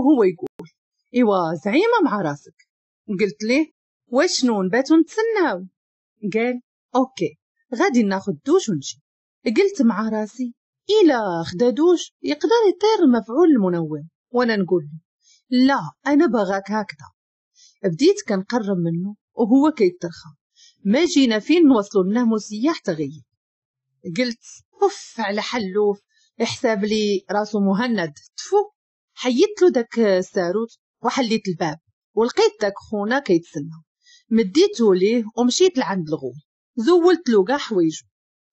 وهو يقول إيوا زعيمة مع راسك قلت ليه وشنو نباتو نتسناو قال أوكي غادي ناخد دوش ونجي قلت مع راسي إلا خدا دوش يقدر يطير مفعول المنوم وأنا نقول له لا أنا بغاك هكذا بديت كنقرب منه وهو كيترخى ما جينا فين نوصلوا الناموسية حتى غير قلت اوف على حلوف حساب لي راسو مهند تفو حيت له داك الساروت آه، وحليت الباب ولقيت داك خونا كيتسنى مديتو ليه ومشيت لعند الغول زولت له كاع حوايجو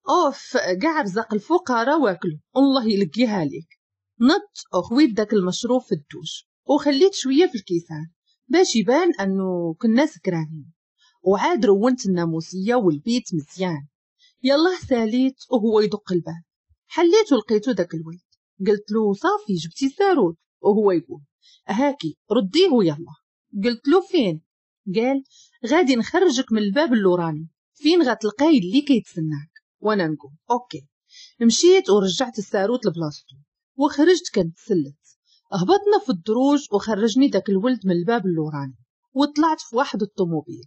اوف كاع رزق الفقراء واكلو الله يلقيها ليك نط وخويت داك المشروب في الدوش وخليت شويه في الكيسان باش يبان انه كنا سكرانين وعاد رونت الناموسيه والبيت مزيان يلا ساليت وهو يدق الباب حليت ولقيتو داك الولد قلت له صافي جبتي الساروت وهو يقول هاكي رديه يلا قلت له فين قال غادي نخرجك من الباب اللوراني فين غتلقاي اللي كيتسناك وانا نقول اوكي مشيت ورجعت الساروت لبلاصتو وخرجت كنتسلت هبطنا في الدروج وخرجني داك الولد من الباب اللوراني وطلعت في واحد الطوموبيل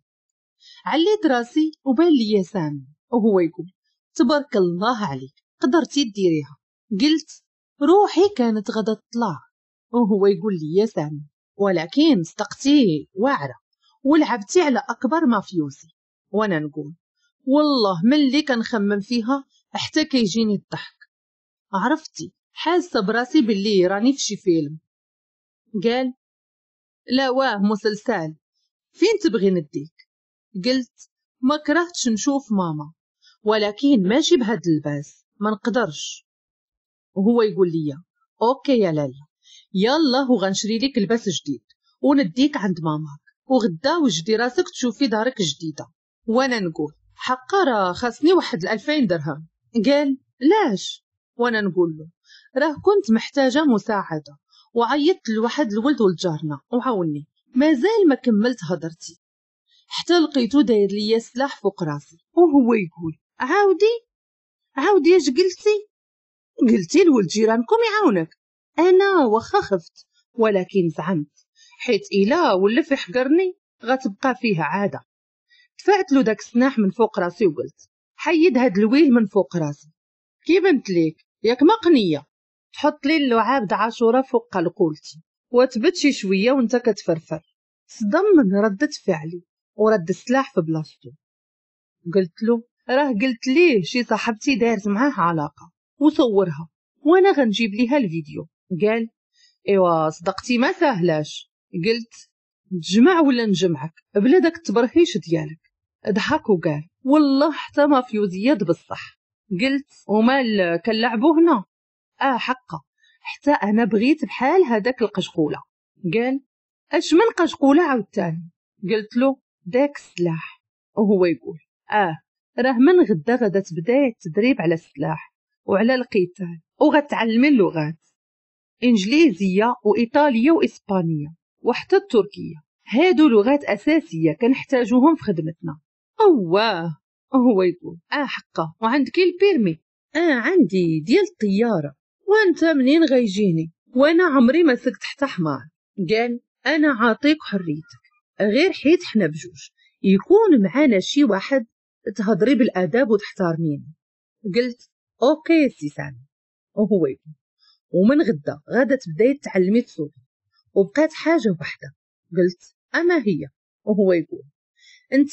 عليت راسي وبان لي سامي وهو يقول تبارك الله عليك قدرتي ديريها قلت روحي كانت غدا تطلع وهو يقول لي يا سامي ولكن صدقتي واعرة ولعبتي على أكبر مافيوزي وأنا نقول والله ملي كنخمم فيها حتى كيجيني الضحك عرفتي حاسة براسي باللي راني في شي فيلم قال لا واه مسلسل فين تبغي نديك قلت ما كرهتش نشوف ماما ولكن ماشي بهاد اللباس ما نقدرش وهو يقول لي اوكي يا لالا يلا وغنشري لك لباس جديد ونديك عند ماماك وغدا وجدي راسك تشوفي دارك جديدة وانا نقول حقا راه خاصني واحد الألفين درهم قال لاش وانا نقول له راه كنت محتاجة مساعدة وعيطت لواحد الولد والجارنا جارنا وعاوني مازال ما كملت هضرتي حتى لقيتو داير ليا سلاح فوق راسي وهو يقول عاودي عاودي اش قلتي قلتي لولد جيرانكم يعاونك أنا وخا خفت ولكن زعمت حيت إلا ولا في حقرني غتبقى فيها عادة دفعت له داك السناح من فوق راسي وقلت حيد هاد الويل من فوق راسي كي بنت ليك ياك مقنية تحط لي اللعاب د عاشورة فوق قلقولتي وتبت شي شوية وانت كتفرفر صدم من ردة فعلي ورد السلاح في بلاصتو قلت له راه قلت ليه شي صاحبتي دارت معاه علاقة وصورها وانا غنجيب ليها الفيديو قال ايوا صدقتي ما ساهلاش قلت نجمع ولا نجمعك بلا داك التبرهيش ديالك ضحك وقال والله حتى ما في زياد بصح قلت ومال كنلعبو هنا اه حقا حتى انا بغيت بحال هذاك القشقوله قال اش من قشقوله عاوتاني قلت له داك السلاح وهو يقول اه راه من غدا غدا تبدا التدريب على السلاح وعلى القتال وغتعلمي اللغات إنجليزية وإيطالية وإسبانية وحتى التركية هادو لغات أساسية كنحتاجوهم في خدمتنا أواه هو يقول آه حقا وعندك البيرمي آه عندي ديال الطيارة وانت منين غيجيني وانا عمري ما سكت حتى حمار قال انا عاطيك حريتك غير حيت حنا بجوج يكون معانا شي واحد تهضري بالاداب وتحتارميني قلت اوكي سي سامي وهو يقول ومن غدا غادا تبداي تعلمي تسوقي وبقات حاجه واحده قلت اما هي وهو يقول انت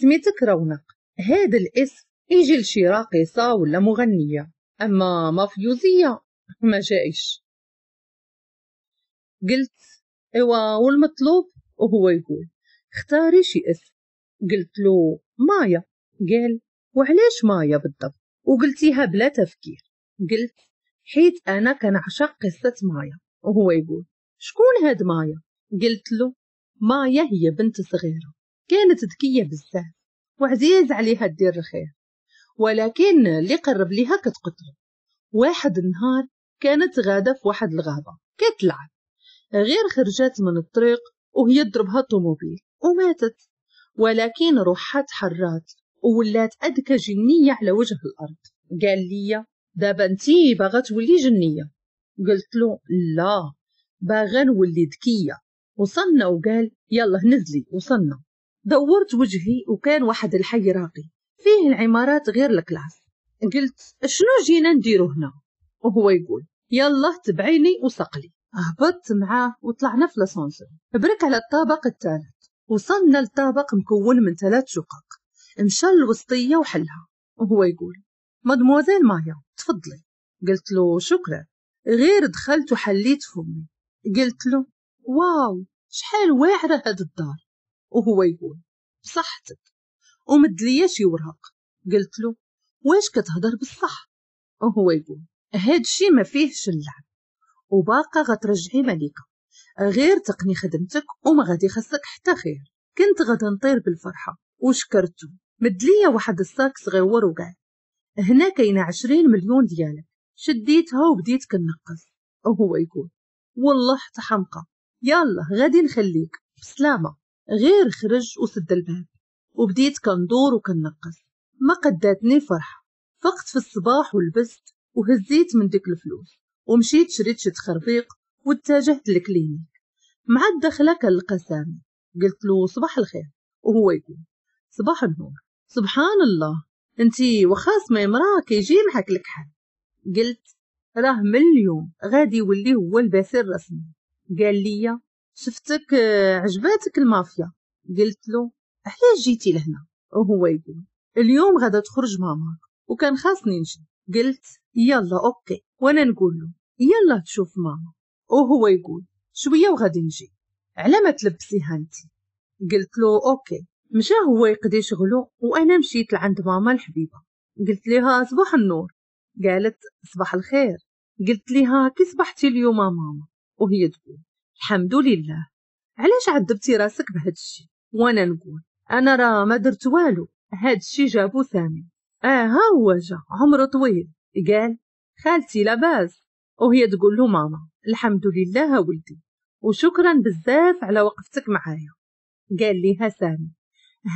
سميتك رونق هذا الاسم يجي لشي راقصه ولا مغنيه اما مافيوزيه ما جايش قلت ايوا والمطلوب وهو يقول اختاري شي اسم قلت له مايا قال وعلاش مايا بالضبط وقلتيها بلا تفكير قلت حيت أنا كنعشق قصة مايا وهو يقول شكون هاد مايا قلت له مايا هي بنت صغيرة كانت ذكية بزاف وعزيز عليها دير الخير ولكن اللي قرب ليها كتقتله واحد النهار كانت غادة في واحد الغابة كتلعب غير خرجت من الطريق وهي ضربها الطوموبيل وماتت ولكن روحها تحرات وولات أذكى جنية على وجه الأرض قال لي دابا انتي باغا تولي جنيه قلت له لا باغا نولي ذكيه وصلنا وقال يلا نزلي وصلنا دورت وجهي وكان واحد الحي راقي فيه العمارات غير الكلاس قلت شنو جينا نديرو هنا وهو يقول يلا تبعيني وسقلي هبطت معاه وطلعنا في لاسانسور برك على الطابق الثالث وصلنا لطابق مكون من ثلاث شقق مشى الوسطيه وحلها وهو يقول مدموزيل مايا تفضلي قلت له شكرا غير دخلت وحليت فمي قلت له واو شحال واعرة هاد الدار وهو يقول بصحتك شي ورق قلت له واش كتهضر بالصح وهو يقول هاد شي ما فيهش اللعب وباقا غترجعي ملكة غير تقني خدمتك وما غادي خصك حتى خير كنت غادي نطير بالفرحة وشكرته مد ليا واحد الساك صغيور وكاع هنا كاينه عشرين مليون ديالك شديتها وبديت كنقص وهو يقول والله حتى حمقى يلا غادي نخليك بسلامة غير خرج وسد الباب وبديت كندور وكنقص ما قداتني فرحة فقت في الصباح ولبست وهزيت من ديك الفلوس ومشيت شريت شي تخربيق واتجهت للكلينيك مع الدخله كنلقى سامي قلت له صباح الخير وهو يقول صباح النور سبحان الله انتي وخاص ما امراه كيجي معاك الكحل قلت راه من اليوم غادي يولي هو البث الرسمي قال لي شفتك آه، عجباتك المافيا قلت له علاش جيتي لهنا وهو يقول اليوم غادا تخرج ماما وكان خاصني نجي قلت يلا اوكي وانا نقول له يلا تشوف ماما وهو يقول شويه وغادي نجي على ما تلبسيها انت قلت له اوكي مشى هو يقضي شغلو وانا مشيت لعند ماما الحبيبه قلت لها صباح النور قالت صباح الخير قلت لها كي صبحتي اليوم ماما وهي تقول الحمد لله علاش عذبتي راسك بهذا الشيء وانا نقول انا راه ما درت والو هاد الشيء جابو سامي اه ها هو جا عمره طويل قال خالتي لاباس وهي تقول له ماما الحمد لله ولدي وشكرا بزاف على وقفتك معايا قال ليها سامي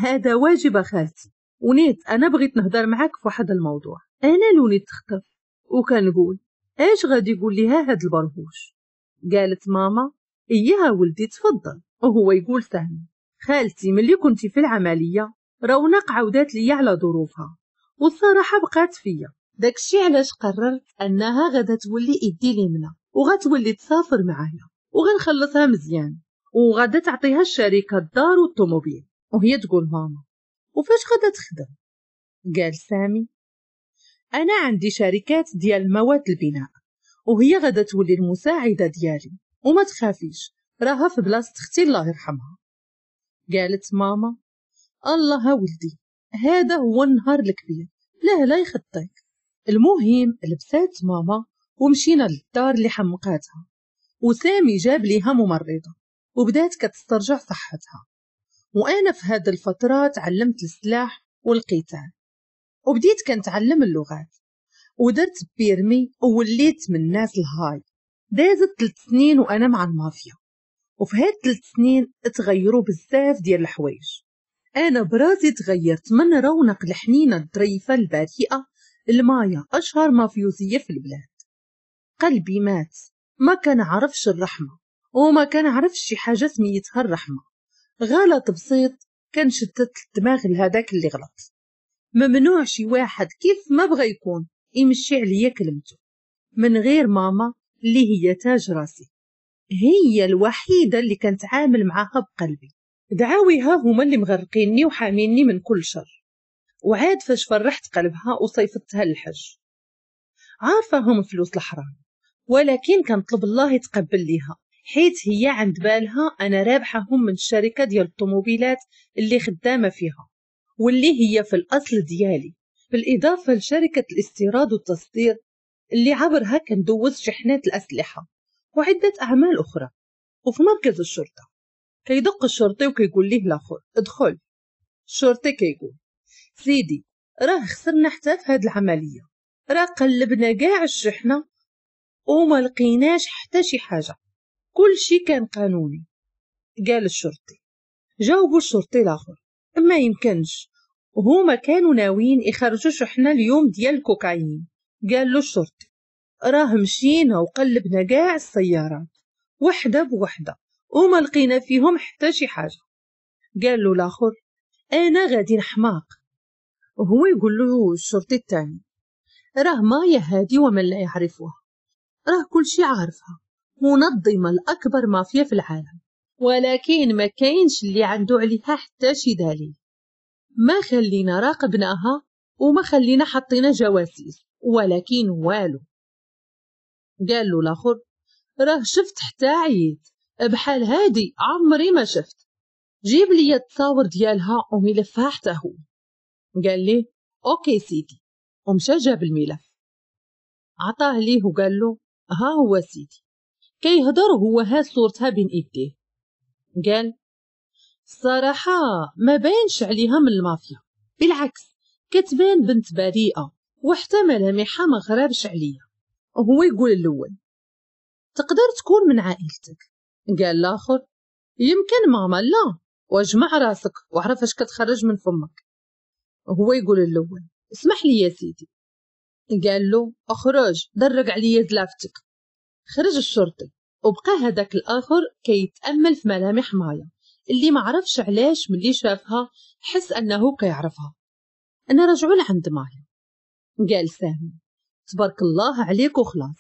هذا واجب خالتي ونيت أنا بغيت نهضر معاك في واحد الموضوع أنا لوني تخطف وكنقول اش غادي يقول ليها هاد البرهوش قالت ماما اياها ولدي تفضل وهو يقول سهل خالتي ملي كنتي في العملية رونق عودات ليا على ظروفها والصراحة بقات فيا داكشي علاش قررت أنها غادا تولي إيدي اليمنى وغتولي تسافر معايا وغنخلصها مزيان وغادا تعطيها الشركة الدار والطوموبيل وهي تقول ماما وفاش غادا تخدم قال سامي أنا عندي شركات ديال مواد البناء وهي غادا تولي المساعدة ديالي وما تخافيش راها في بلاصة اختي الله يرحمها قالت ماما الله ولدي هذا هو النهار الكبير لا لا يخطيك المهم لبسات ماما ومشينا للدار اللي حمقاتها وسامي جاب ليها ممرضة وبدات كتسترجع صحتها وأنا في هذا الفترة تعلمت السلاح والقتال وبديت كنتعلم اللغات ودرت بيرمي ووليت من الناس الهاي دازت ثلاث سنين وأنا مع المافيا وفي هاد ثلاث سنين تغيروا بزاف ديال الحوايج أنا براسي تغيرت من رونق الحنينة الظريفة البريئة المايا أشهر مافيوزية في البلاد قلبي مات ما عرفش الرحمة وما عرفش شي حاجة سميتها الرحمة غلط بسيط كان شتت الدماغ لهذاك اللي غلط ممنوع شي واحد كيف ما بغى يكون يمشي عليا كلمته من غير ماما اللي هي تاج راسي هي الوحيدة اللي كانت عامل معاها بقلبي دعاويها هما اللي مغرقيني وحاميني من كل شر وعاد فاش فرحت قلبها وصيفتها للحج عارفة هم فلوس الحرام ولكن كنطلب الله يتقبل ليها حيث هي عند بالها أنا رابحهم من الشركة ديال الطوموبيلات اللي خدامة فيها واللي هي في الأصل ديالي بالإضافة لشركة الاستيراد والتصدير اللي عبرها كندوز شحنات الأسلحة وعدة أعمال أخرى وفي مركز الشرطة كيدق الشرطي وكيقول ليه لاخر ادخل الشرطي كيقول سيدي راه خسرنا حتى في هاد العملية راه قلبنا كاع الشحنة وما لقيناش حتى شي حاجة كل شيء كان قانوني قال الشرطي جاوبوا الشرطي الآخر ما يمكنش هما كانوا ناويين يخرجوا شحنة اليوم ديال الكوكايين قال له الشرطي راه مشينا وقلبنا كاع السيارات وحدة بوحدة وما لقينا فيهم حتى شي حاجة قال له الآخر أنا غادي نحماق وهو يقول له الشرطي التاني راه مايا هادي ومن لا يعرفها راه كل شي عارفها منظمة الأكبر مافيا في العالم ولكن ما كاينش اللي عنده عليها حتى شي دليل ما خلينا راقبناها وما خلينا حطينا جواسيس ولكن والو قال له الاخر راه شفت حتى عييت بحال هادي عمري ما شفت جيب لي التصاور ديالها وملفها حتى هو قال لي اوكي سيدي ومشى جاب الملف عطاه ليه وقال له ها هو سيدي كيهضر هو ها صورتها بين ايديه قال الصراحة ما باينش عليها من المافيا بالعكس كتبان بنت بريئة وحتى ملامحها ما غرابش عليا هو يقول الاول تقدر تكون من عائلتك قال الاخر يمكن ماما لا واجمع راسك وعرف اش كتخرج من فمك هو يقول الاول اسمح لي يا سيدي قال له اخرج درق عليا زلافتك خرج الشرطي وبقى هداك الآخر كيتأمل في ملامح مايا اللي ما عرفش علاش ملي شافها حس أنه كيعرفها أنا رجعوا لعند مايا قال سامي تبارك الله عليك وخلاص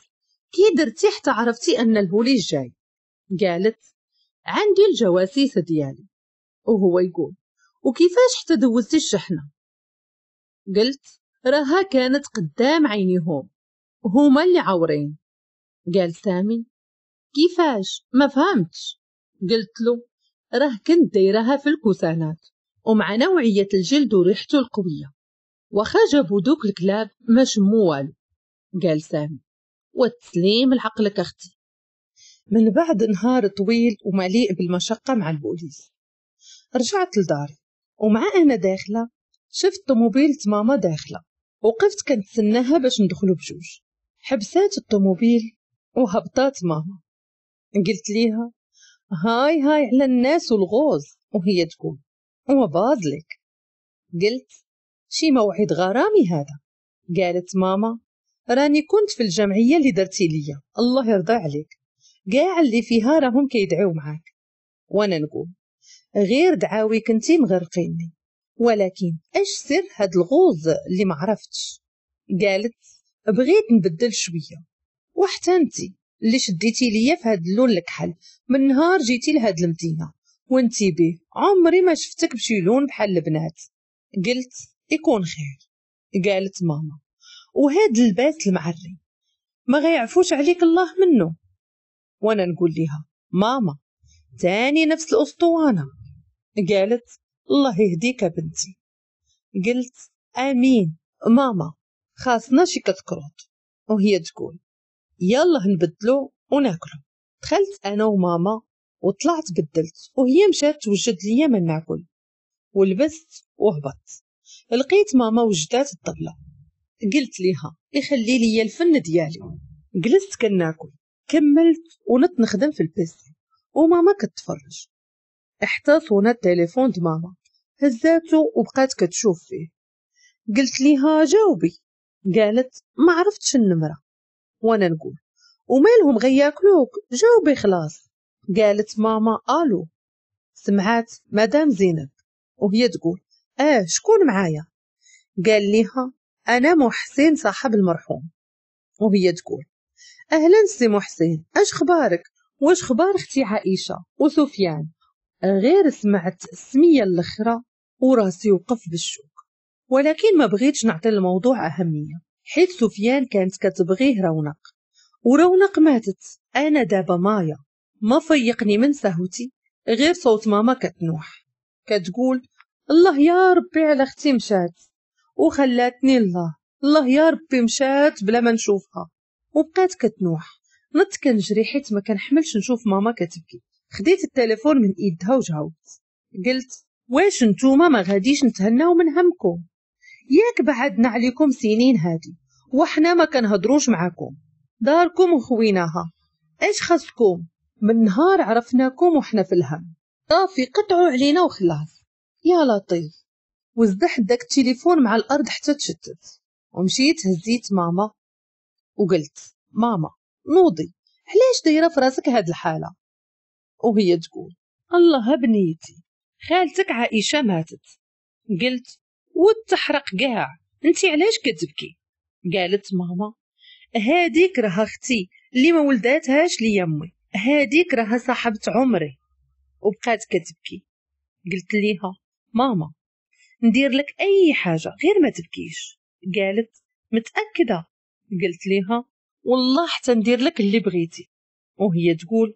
كي درتي حتى عرفتي أن البوليس جاي قالت عندي الجواسيس ديالي وهو يقول وكيفاش حتى دوزتي الشحنة قلت راها كانت قدام عينيهم هما اللي عورين قال سامي كيفاش ما فهمتش قلت له راه كنت دايرها في الكوسانات ومع نوعية الجلد وريحته القوية واخا جابو دوك الكلاب ما شموا والو قال سامي وتسليم لعقلك اختي من بعد نهار طويل ومليء بالمشقة مع البوليس رجعت لداري ومع أنا داخلة شفت طموبيلة ماما داخلة وقفت كنتسناها باش ندخلو بجوج حبسات الطوموبيل وهبطات ماما قلت ليها هاي هاي على الناس والغوز وهي تقول وباضلك قلت شي موعد غرامي هذا قالت ماما راني كنت في الجمعية اللي درتي ليا الله يرضى عليك كاع اللي فيها راهم كيدعيو معاك وانا نقول غير دعاويك انتي مغرقيني ولكن اش سر هاد الغوز اللي معرفتش قالت بغيت نبدل شويه وحتى انت اللي شديتي ليا في هاد اللون الكحل من نهار جيتي لهاد المدينه وانتي به عمري ما شفتك بشي لون بحال البنات قلت يكون خير قالت ماما وهاد البات المعري ما غيعفوش عليك الله منه وانا نقول لها ماما تاني نفس الاسطوانه قالت الله يهديك بنتي قلت امين ماما خاصنا شي كتكروت وهي تقول يلا نبدلو وناكلو دخلت انا وماما وطلعت بدلت وهي مشات توجد ليا ما ناكل ولبست وهبطت لقيت ماما وجدات الطبلة قلت ليها يخلي لي الفن ديالي جلست كناكل كملت ونت نخدم في البيسي وماما كتفرج حتى صونا التليفون د ماما هزاتو وبقات كتشوف فيه قلت ليها جاوبي قالت ما عرفتش النمره وأنا نقول ومالهم غي ياكلوك جاوبي خلاص قالت ماما ألو سمعت مدام زينب وهي تقول آه شكون معايا قال ليها أنا محسن صاحب المرحوم وهي تقول أهلا سي محسن أش خبارك واش خبار اختي عائشة وسفيان غير سمعت السمية الأخرى وراسي وقف بالشوك ولكن ما بغيتش نعطي الموضوع أهمية حيث سفيان كانت كتبغيه رونق ورونق ماتت أنا دابا مايا ما فيقني من سهوتي غير صوت ماما كتنوح كتقول الله يا ربي على اختي مشات وخلاتني الله الله يا ربي مشات بلا ما نشوفها وبقات كتنوح نط كنجري حيت ما كنحملش نشوف ماما كتبكي خديت التليفون من ايدها وجاوبت قلت واش نتوما ما غاديش نتهناو من همكم ياك بعدنا عليكم سنين هادي وحنا ما كنهضروش معاكم داركم وخويناها ايش خصكم من نهار عرفناكم وحنا في الهم صافي قطعوا علينا وخلاص يا لطيف وزدح داك التليفون مع الأرض حتى تشتت ومشيت هزيت ماما وقلت ماما نوضي علاش دايره في راسك هاد الحاله وهي تقول الله بنيتي خالتك عائشه ماتت قلت وتحرق كاع انت علاش كتبكي قالت ماما هاديك راها اختي اللي ما ولداتهاش لي امي هاديك راها صاحبة عمري وبقات كتبكي قلت ليها ماما ندير لك اي حاجه غير ما تبكيش قالت متاكده قلت ليها والله حتى ندير لك اللي بغيتي وهي تقول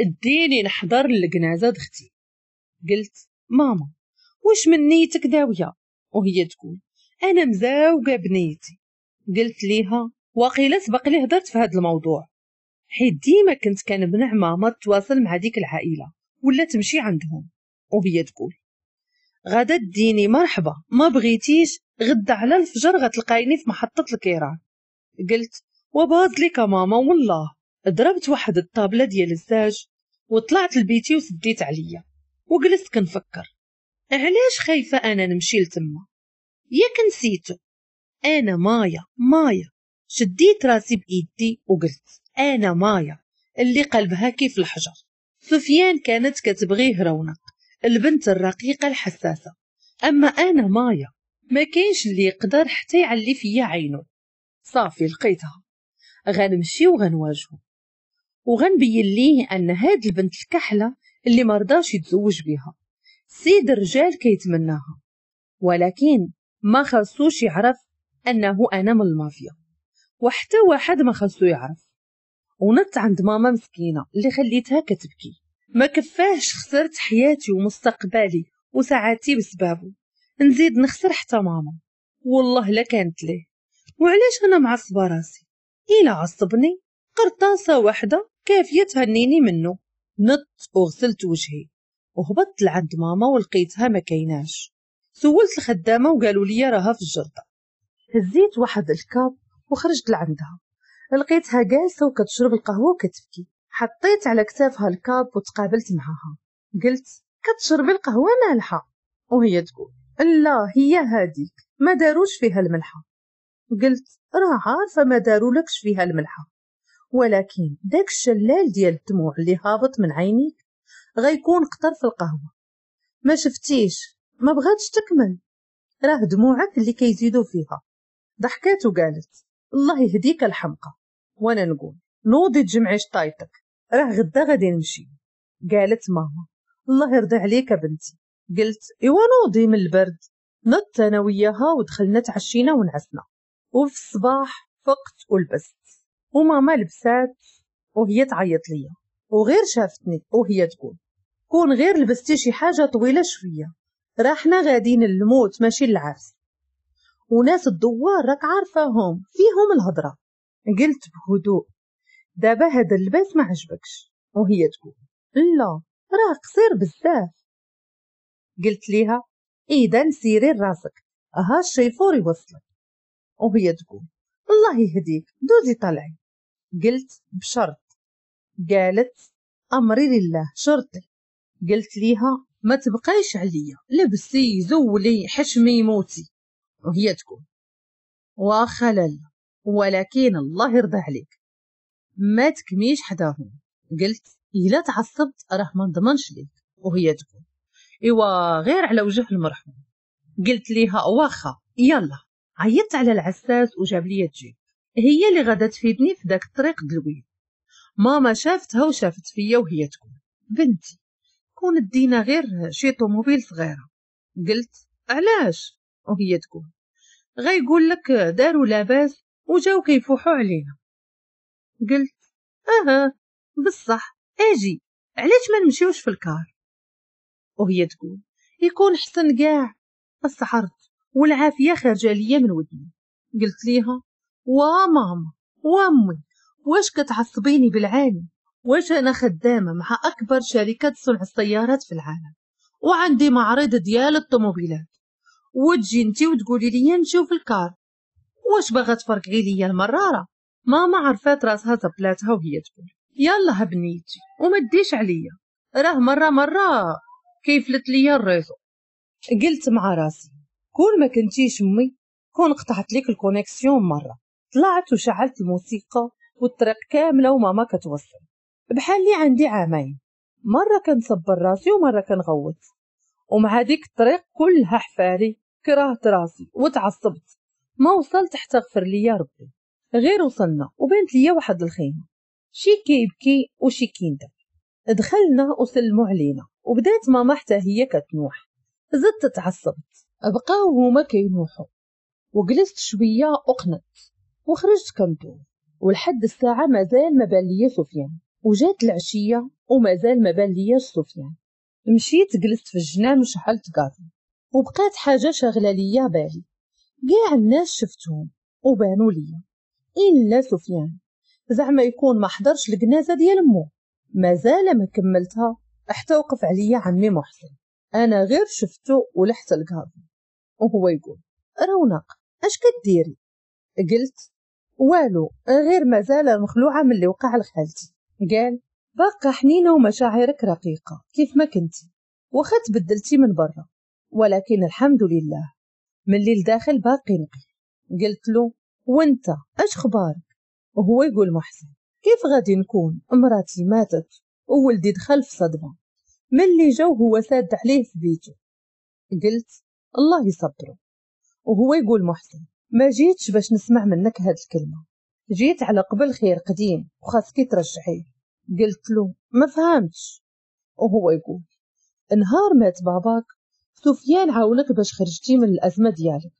اديني نحضر للجنازه دختي قلت ماما واش من نيتك داويه وهي تقول انا مزاوقه بنيتي قلت ليها وقيلة سبق لي هدرت في هذا الموضوع حيت ديما كنت كنمنع ماما تواصل مع ديك العائله ولا تمشي عندهم وهي تقول غادا ديني مرحبا ما بغيتيش غدا على الفجر غتلقايني في محطه الكيران قلت وباظ لك ماما والله ضربت واحد الطابله ديال الزاج وطلعت لبيتي وسديت عليا وجلست كنفكر علاش خايفه انا نمشي لتما ياك نسيتو أنا مايا مايا شديت راسي بإيدي وقلت أنا مايا اللي قلبها كيف الحجر سفيان كانت كتبغيه رونق البنت الرقيقة الحساسة أما أنا مايا ما كاينش اللي يقدر حتى يعلي فيا عينو صافي لقيتها غنمشي وغنواجهو وغنبين ليه أن هاد البنت الكحلة اللي مرضاش يتزوج بها سيد الرجال كيتمناها ولكن ما خاصوش يعرف أنه أنا من المافيا وحتى واحد ما خلصو يعرف ونط عند ماما مسكينة اللي خليتها كتبكي ما كفاهش خسرت حياتي ومستقبلي وساعاتي بسبابه نزيد نخسر حتى ماما والله لا كانت ليه وعلاش انا معصبه راسي الا عصبني قرطاسه واحده كافيه تهنيني منه نط وغسلت وجهي وهبطت لعند ماما ولقيتها ما كيناش سولت الخدامه وقالوا لي راها في الجرده هزيت واحد الكاب وخرجت لعندها لقيتها جالسة وكتشرب القهوة وكتبكي حطيت على كتافها الكاب وتقابلت معها قلت كتشربي القهوة مالحة وهي تقول لا هي هاديك ما داروش فيها الملحة قلت راه عارفة ما دارولكش فيها الملحة ولكن داك الشلال ديال الدموع اللي هابط من عينيك غيكون قطر في القهوة ما شفتيش ما بغاتش تكمل راه دموعك اللي كيزيدو فيها ضحكت وقالت الله يهديك الحمقى وانا نقول نوضي تجمعي شطايتك راه غدا غادي نمشي قالت ماما الله يرضى عليك بنتي قلت ايوا نوضي من البرد نط انا وياها ودخلنا تعشينا ونعسنا وفي الصباح فقت ولبست وماما لبسات وهي تعيط ليا وغير شافتني وهي تقول كون غير لبستي شي حاجه طويله شويه راحنا غاديين للموت ماشي للعرس وناس الدوار راك عارفاهم فيهم الهضرة قلت بهدوء دابا هذا اللباس ما عجبكش وهي تقول لا راه قصير بزاف قلت ليها اذا سيري راسك ها الشيفور يوصلك وهي تقول الله يهديك دوزي طلعي قلت بشرط قالت امري لله شرطي قلت ليها ما تبقايش عليا لبسي زولي حشمي موتي وهي تكون وخلل ولكن الله يرضى عليك ما تكميش حداهم قلت إلا تعصبت راه ما نضمنش ليك وهي تقول إوا غير على وجه المرحوم قلت ليها واخا يلا عيطت على العساس وجاب لي تجيب هي اللي غادا تفيدني في داك الطريق دلوي ماما شافتها وشافت فيا وهي تقول بنتي كون دينا غير شي طوموبيل صغيره قلت علاش وهي تقول غيقول لك داروا لاباس وجاو كيفوحوا علينا قلت اها بصح اجي علاش ما نمشيوش في الكار وهي تقول يكون حسن كاع السحرت والعافيه خارجه ليا من ودني قلت ليها وا ماما وامي واش كتعصبيني بالعالم واش انا خدامه مع اكبر شركه صنع السيارات في العالم وعندي معرض ديال الطوموبيلات وتجي انت وتقولي لي نشوف الكار واش باغا تفرق غير ليا المراره ماما عرفات راسها طبلاتها وهي تقول يلا هبنيتي وما تديش عليا راه مره مره كيفلت ليا الريزو قلت مع راسي كون ما كنتيش امي كون قطعت لك الكونيكسيون مره طلعت وشعلت الموسيقى والطريق كامله وماما كتوصل بحال لي عندي عامين مره كنصبر راسي ومره كنغوت ومع هذيك الطريق كلها حفاري كرهت راسي وتعصبت ما وصلت حتى غفر لي يا ربي غير وصلنا وبنت لي واحد الخيمة شي كيبكي وشي كيندا دخلنا وسلموا علينا وبدات ماما حتى هي كتنوح زدت تعصبت بقاو هما كينوحوا وجلست شويه وقنت وخرجت كندور ولحد الساعه مازال ما بان ليا سفيان وجات العشيه ومازال ما بان لياش سفيان مشيت جلست في الجنان وشحلت كازي وبقات حاجة شاغلة ليا بالي كاع الناس شفتهم وبانوا ليا إلا سفيان زعما يكون ما حضرش الجنازة ديال مو مازال ما كملتها حتى وقف عليا عمي محسن أنا غير شفتو ولحت الكاظم وهو يقول رونق اش كديري قلت والو غير مازال مخلوعة من اللي وقع لخالتي قال باقا حنينة ومشاعرك رقيقة كيف ما كنتي وخا تبدلتي من برا ولكن الحمد لله من اللي لداخل باقي نقي قلت له وانت اش خبارك وهو يقول محسن كيف غادي نكون امراتي ماتت وولدي دخل في صدمة من اللي جو هو ساد عليه في بيته قلت الله يصبره وهو يقول محسن ما جيتش باش نسمع منك هاد الكلمة جيت على قبل خير قديم وخاصك ترجعيه قلت له ما فهمتش وهو يقول نهار مات باباك سفيان عاونك باش خرجتي من الأزمة ديالك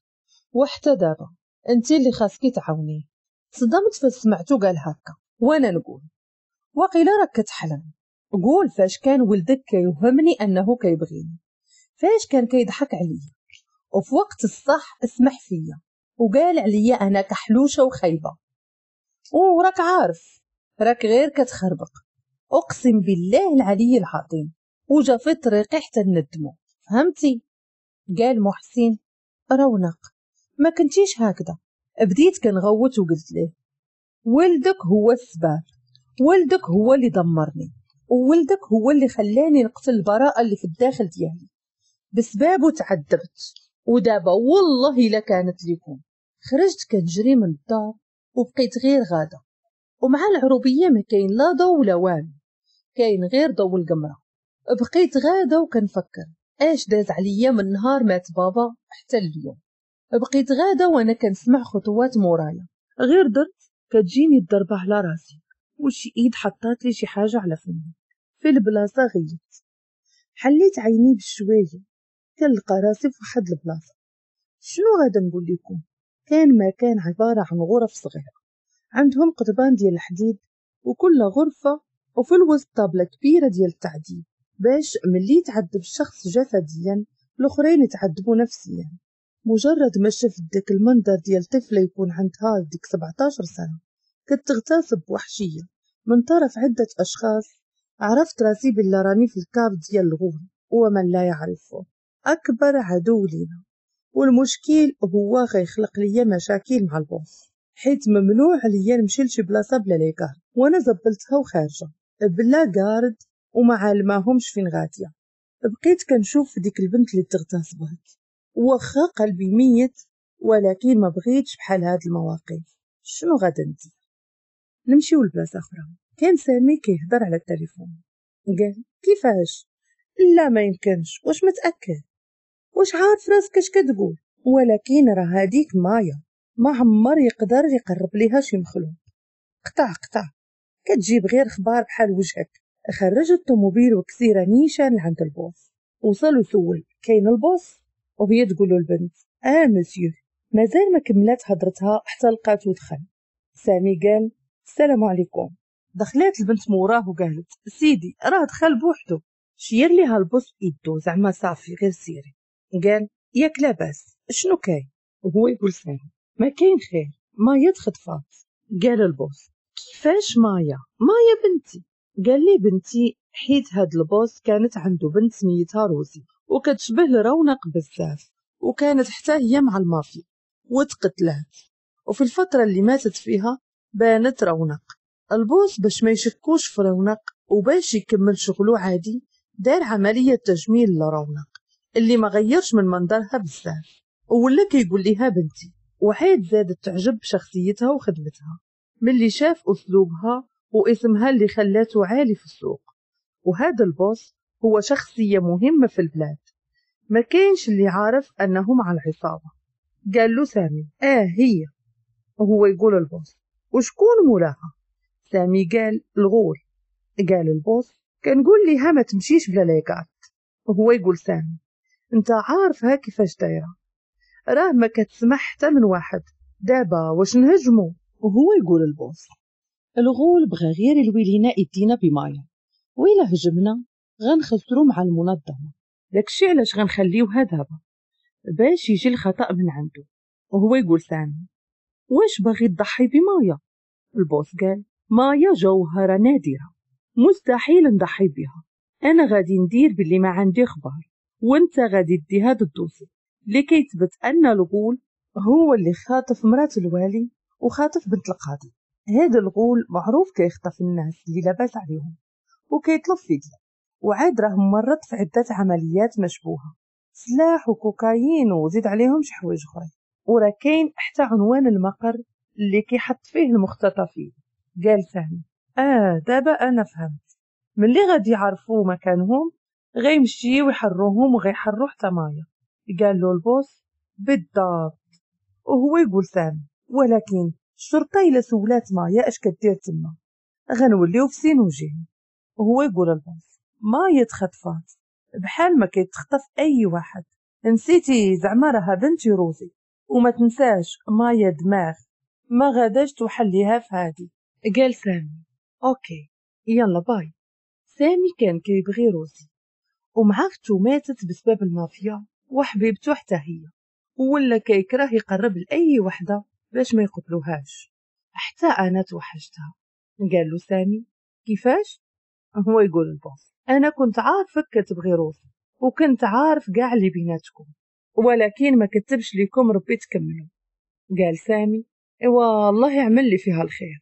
وحتى دابا انتي اللي خاصك تعاونيه صدمت فاش سمعتو قال هكا وانا نقول وقيلا راك كتحلم قول فاش كان ولدك كيوهمني انه كيبغيني فاش كان كيضحك عليا وفي وقت الصح اسمح فيا وقال عليا انا كحلوشه وخايبه وراك عارف راك غير كتخربق اقسم بالله العلي العظيم وجا في طريقي حتى ندمو فهمتي قال محسن رونق ما كنتيش هكذا بديت كنغوت وقلت ليه ولدك هو السبب ولدك هو اللي دمرني وولدك هو اللي خلاني نقتل البراءة اللي في الداخل ديالي بسبابه تعذبت ودابا والله الا كانت ليكم خرجت كنجري من الدار وبقيت غير غادة ومع العروبية ما كاين لا ضو ولا والو كاين غير ضو القمرة بقيت غادة وكنفكر اش داز عليا من نهار مات بابا حتى اليوم بقيت غاده وانا كنسمع خطوات مورايا غير درت كتجيني الضربه على راسي وشي ايد حطات لي شي حاجه على فمي في البلاصه غيت حليت عيني بشويه كنلقى راسي في واحد البلاصه شنو غادا نقول لكم كان ما كان عباره عن غرف صغيره عندهم قضبان ديال الحديد وكل غرفه وفي الوسط طابله كبيره ديال التعذيب باش ملي يتعذب الشخص جسديا الاخرين يتعذبوا نفسيا مجرد ما شفت داك المنظر ديال طفله يكون عندها ديك 17 سنه كتغتصب بوحشيه من طرف عده اشخاص عرفت راسي بلا راني في الكاب ديال الغول ومن لا يعرفه اكبر عدو لينا والمشكل هو غيخلق ليا مشاكل مع البوس حيت ممنوع ليا نمشي لشي بلاصه بلا ليكار وانا زبلتها وخارجه بلا كارد وما عالماهمش فين غادية بقيت كنشوف ديك البنت اللي تغتاس بهك واخا قلبي ميت ولكن ما بغيتش بحال هاد المواقف شنو غادا ندير نمشيو لبلاصة أخرى كان سامي كيهضر على التليفون قال كيفاش لا ما يمكنش واش متأكد واش عارف راسك اش كتقول ولكن راه هاديك مايا ما عمر يقدر يقرب ليها شي مخلوق قطع قطع كتجيب غير خبار بحال وجهك خرجت مبيرو وكثيرة نيشان لعند البوس وصلوا سول كاين البوس وهي تقول البنت اه مسيو مازال ما كملات هضرتها حتى لقات ودخل سامي قال السلام عليكم دخلت البنت موراه وقالت سيدي راه دخل بوحدو شير ليها البوس بيدو زعما صافي غير سيري قال ياك لاباس شنو كاين وهو يقول سامي ما كاين خير مايا تخطفات قال البوس كيفاش مايا مايا بنتي قال لي بنتي حيت هاد البوس كانت عنده بنت سميتها روزي وكتشبه لرونق بزاف وكانت حتى هي مع المافيا وتقتلات وفي الفترة اللي ماتت فيها بانت رونق البوس باش ما يشكوش في رونق وباش يكمل شغلو عادي دار عملية تجميل لرونق اللي ما غيرش من منظرها بزاف ولا كيقول ليها بنتي وحيد زادت تعجب بشخصيتها وخدمتها ملي شاف أسلوبها واسمها اللي خلاته عالي في السوق وهذا البوس هو شخصية مهمة في البلاد ما كانش اللي عارف أنه مع العصابة قال له سامي آه هي وهو يقول البوس وشكون مولاها سامي قال الغول قال البوس كان قول لي ها ما تمشيش بلا لايقات وهو يقول سامي انت عارف ها كيفاش دايرة راه ما كتسمح حتى من واحد دابا واش نهجمو وهو يقول البوس الغول بغى غير الويلينا يدينا بمايا ويلا هجمنا غنخسرو مع المنظمة داكشي علاش غنخليوها دابا باش يجي الخطأ من عنده وهو يقول ثاني واش باغي تضحي بمايا البوس قال مايا جوهرة نادرة مستحيل نضحي بها أنا غادي ندير باللي ما عندي خبار وانت غادي هاد الدوسي لكي يثبت أن الغول هو اللي خاطف مرات الوالي وخاطف بنت القاضي هذا الغول معروف كيخطف الناس اللي لاباس عليهم وكيطلب فدية وعاد راه مرض في عدة عمليات مشبوهة سلاح وكوكايين وزيد عليهم شي حوايج اخرين وراه كاين حتى عنوان المقر اللي كيحط فيه المختطفين قال سامي اه دابا انا فهمت ملي غادي يعرفوا مكانهم غيمشي ويحروهم وغيحروا حتى مايا قال له البوس بالضبط وهو يقول سامي ولكن الشرطة إلا سولات مايا أش كدير تما غنوليو في سين وجهي وهو يقول الباص مايا تخطفات بحال ما كيتخطف أي واحد نسيتي زعما راها بنتي روزي وما تنساش مايا دماغ ما غاداش توحليها في هادي قال سامي اوكي يلا باي سامي كان كيبغي روزي ومعاختو ماتت بسبب المافيا وحبيبتو حتى هي ولا كيكره يقرب لأي وحدة باش ما يقتلوهاش حتى أنا توحشتها قال له سامي كيفاش هو يقول البوس أنا كنت عارفك كتبغي روس وكنت عارف كاع اللي بيناتكم ولكن ما كتبش ليكم ربي تكملوا قال سامي ايوا الله يعمل لي فيها الخير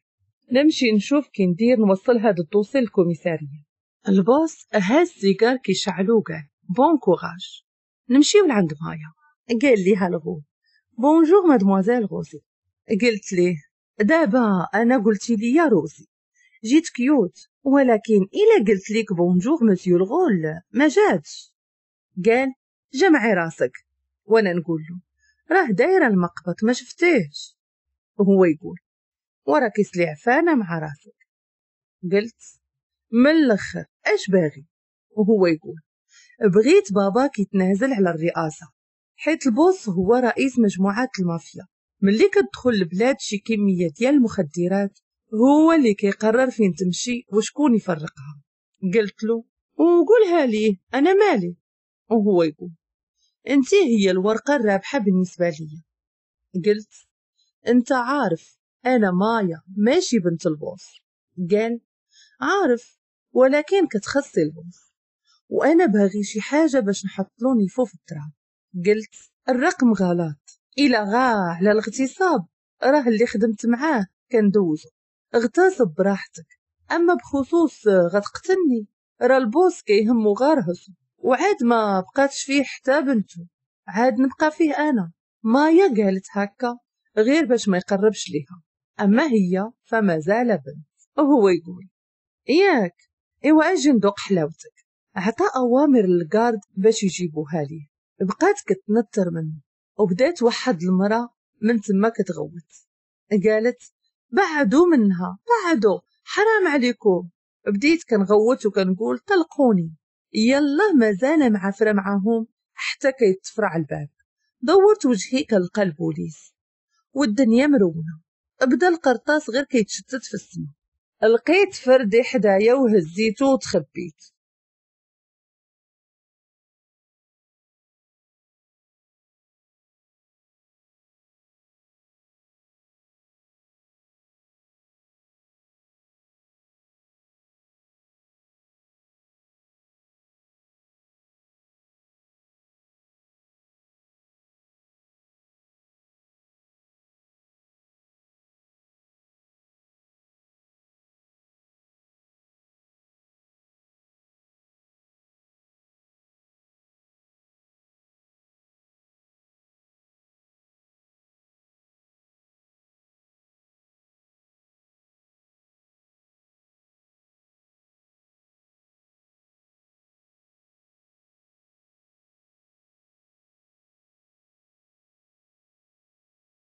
نمشي نشوف كي ندير نوصل هاد الدوسي للكوميسارية البوس هز سيجار كي شعلو قال بون كوراج نمشيو لعند مايا قال ليها الغول بونجور مادموازيل غوزي قلت لي دابا أنا قلت لي يا روزي جيت كيوت ولكن إلا قلت لك بونجور مسيو الغول ما جاتش قال جمعي راسك وانا نقول له راه دايرة المقبط ما شفتيهش وهو يقول وراكي عفانه مع راسك قلت من الاخر اش باغي وهو يقول بغيت باباك يتنازل على الرئاسة حيت البوس هو رئيس مجموعة المافيا ملي كتدخل البلاد شي كمية ديال المخدرات هو اللي كيقرر فين تمشي وشكون يفرقها قلت له وقولها ليه انا مالي وهو يقول انت هي الورقه الرابحه بالنسبه لي قلت انت عارف انا مايا ماشي بنت البوس قال عارف ولكن كتخصي البوس وانا باغي شي حاجه باش نحط لوني فوق التراب قلت الرقم غلط إلا غا على الاغتصاب راه اللي خدمت معاه كندوزو اغتصب براحتك أما بخصوص غتقتلني راه البوس كيهمو غير وعاد ما بقاتش فيه حتى بنتو عاد نبقى فيه أنا مايا قالت هكا غير باش ما يقربش ليها أما هي فمازال بنت وهو يقول ياك إيوا أجي ندوق حلاوتك عطى أوامر للقارد باش يجيبوها ليه بقات كتنطر منه وبدات واحد المرأة من تما كتغوت قالت بعدوا منها بعدوا حرام عليكم بديت كنغوت وكنقول طلقوني يلا مازال معفرة معاهم حتى كيتفرع الباب دورت وجهي كنلقى البوليس والدنيا مرونة بدا القرطاس غير كيتشتت في السما لقيت فردي حدايا وهزيتو وتخبيت